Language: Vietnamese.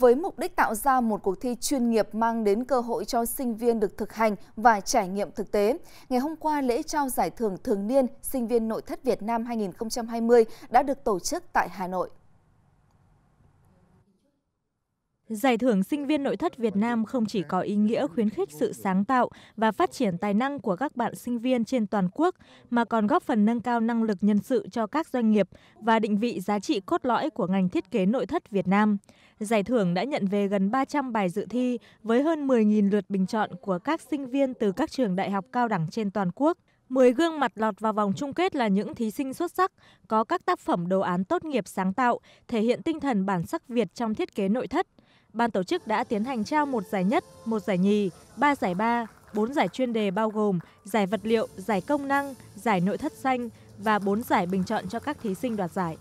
với mục đích tạo ra một cuộc thi chuyên nghiệp mang đến cơ hội cho sinh viên được thực hành và trải nghiệm thực tế. Ngày hôm qua, lễ trao giải thưởng thường niên Sinh viên Nội thất Việt Nam 2020 đã được tổ chức tại Hà Nội. Giải thưởng sinh viên nội thất Việt Nam không chỉ có ý nghĩa khuyến khích sự sáng tạo và phát triển tài năng của các bạn sinh viên trên toàn quốc, mà còn góp phần nâng cao năng lực nhân sự cho các doanh nghiệp và định vị giá trị cốt lõi của ngành thiết kế nội thất Việt Nam. Giải thưởng đã nhận về gần 300 bài dự thi với hơn 10.000 lượt bình chọn của các sinh viên từ các trường đại học cao đẳng trên toàn quốc. 10 gương mặt lọt vào vòng chung kết là những thí sinh xuất sắc, có các tác phẩm đồ án tốt nghiệp sáng tạo, thể hiện tinh thần bản sắc Việt trong thiết kế nội thất – ban tổ chức đã tiến hành trao một giải nhất, một giải nhì, ba giải ba, bốn giải chuyên đề bao gồm giải vật liệu, giải công năng, giải nội thất xanh và bốn giải bình chọn cho các thí sinh đoạt giải